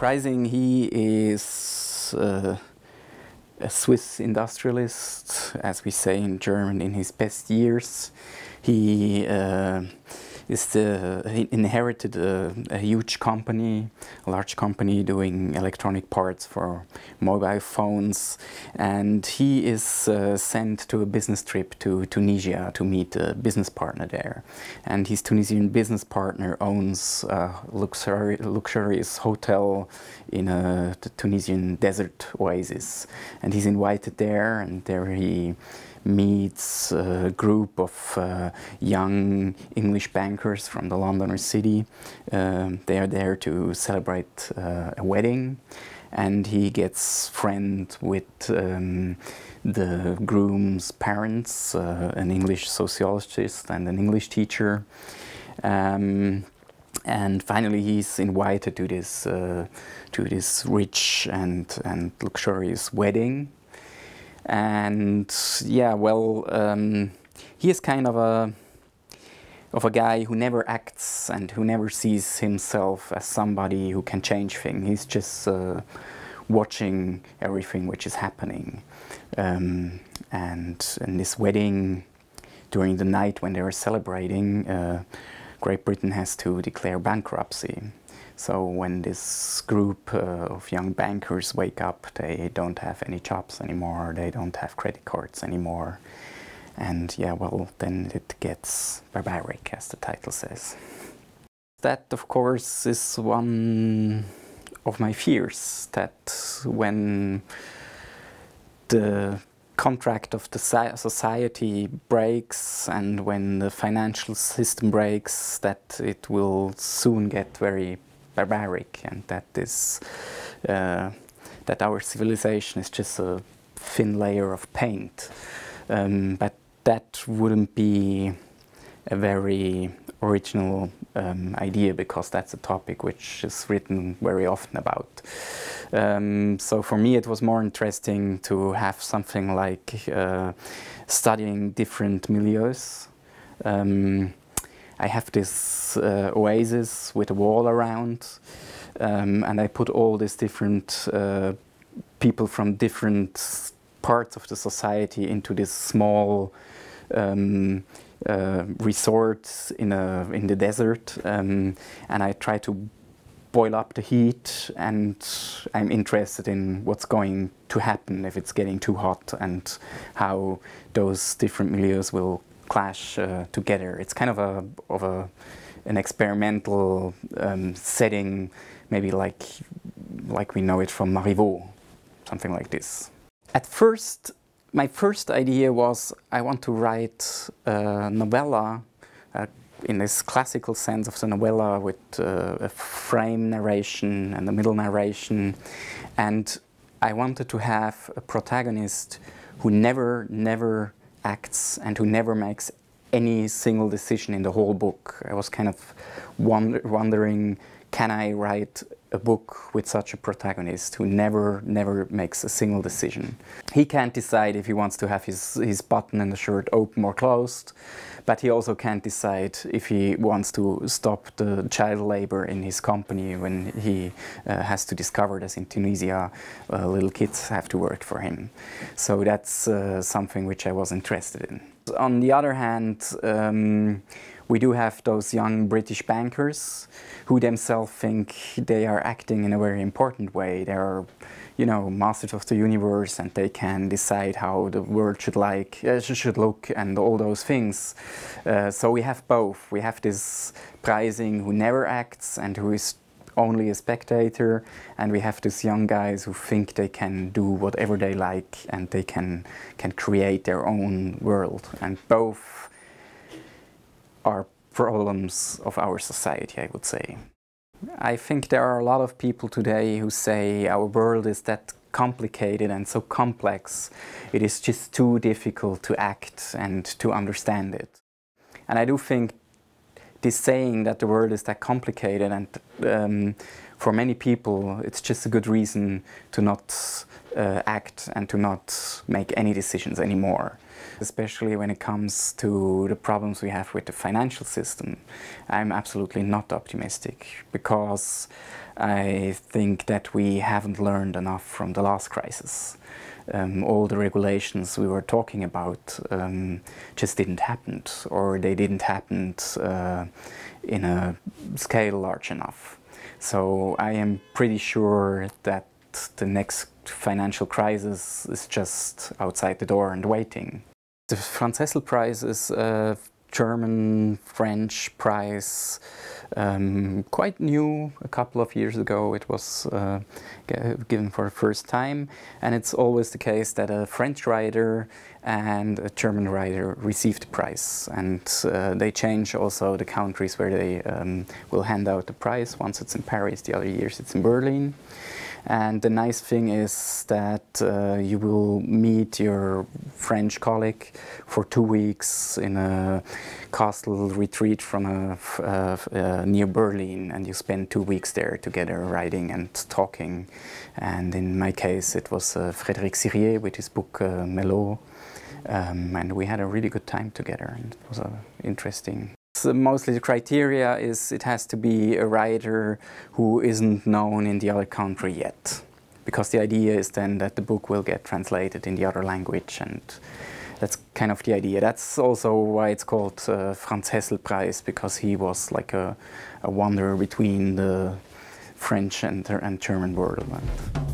surprising, he is uh, a Swiss industrialist, as we say in German, in his best years. He uh, is the uh, inherited a, uh, a huge company, a large company doing electronic parts for mobile phones, and he is uh, sent to a business trip to Tunisia to meet a business partner there. And his Tunisian business partner owns a luxuri luxurious hotel in a Tunisian desert oasis, and he's invited there, and there he meets a group of uh, young English bankers from the Londoner city. Um, they are there to celebrate uh, a wedding and he gets friend with um, the groom's parents, uh, an English sociologist and an English teacher. Um, and finally he's invited to this uh, to this rich and and luxurious wedding and yeah, well, um, he is kind of a of a guy who never acts and who never sees himself as somebody who can change things. He's just uh, watching everything which is happening. Um, and in this wedding, during the night when they are celebrating, uh, Great Britain has to declare bankruptcy. So when this group uh, of young bankers wake up, they don't have any jobs anymore, they don't have credit cards anymore. And yeah, well, then it gets barbaric, as the title says. That, of course, is one of my fears, that when the contract of the society breaks and when the financial system breaks, that it will soon get very barbaric and that is uh, that our civilization is just a thin layer of paint. Um, but that wouldn't be a very original um, idea because that's a topic which is written very often about. Um, so for me it was more interesting to have something like uh, studying different milieus um, I have this uh, oasis with a wall around, um, and I put all these different uh, people from different parts of the society into this small um, uh, resort in a in the desert, um, and I try to boil up the heat and I'm interested in what's going to happen if it's getting too hot and how those different milieus will clash uh, together. It's kind of a of a an experimental um, setting, maybe like like we know it from Marivaux, something like this. At first, my first idea was I want to write a novella uh, in this classical sense of the novella with uh, a frame narration and a middle narration. And I wanted to have a protagonist who never, never acts and who never makes any single decision in the whole book. I was kind of wonder wondering, can I write a book with such a protagonist who never, never makes a single decision. He can't decide if he wants to have his, his button and the shirt open or closed, but he also can't decide if he wants to stop the child labor in his company when he uh, has to discover that in Tunisia uh, little kids have to work for him. So that's uh, something which I was interested in. On the other hand, um, we do have those young British bankers who themselves think they are acting in a very important way. They are, you know, masters of the universe and they can decide how the world should like uh, should look and all those things. Uh, so we have both. We have this prizing who never acts and who is only a spectator and we have these young guys who think they can do whatever they like and they can can create their own world and both are problems of our society, I would say. I think there are a lot of people today who say our world is that complicated and so complex, it is just too difficult to act and to understand it. And I do think this saying that the world is that complicated and um, for many people it's just a good reason to not uh, act and to not make any decisions anymore especially when it comes to the problems we have with the financial system. I'm absolutely not optimistic because I think that we haven't learned enough from the last crisis. Um, all the regulations we were talking about um, just didn't happen, or they didn't happen uh, in a scale large enough. So I am pretty sure that the next financial crisis is just outside the door and waiting. The Franz Hessel Prize is a German French prize, um, quite new. A couple of years ago, it was uh, given for the first time, and it's always the case that a French writer and a German writer receive the prize, and uh, they change also the countries where they um, will hand out the prize. Once it's in Paris, the other years it's in Berlin. And the nice thing is that uh, you will meet your French colleague for two weeks in a castle retreat from a, near Berlin, and you spend two weeks there together, writing and talking. And in my case, it was uh, Frédéric Sirier with his book uh, Melo, um, and we had a really good time together, and it was interesting. So mostly the criteria is it has to be a writer who isn't known in the other country yet. Because the idea is then that the book will get translated in the other language and that's kind of the idea. That's also why it's called uh, Franz Hesselpreis because he was like a, a wanderer between the French and, and German borderland.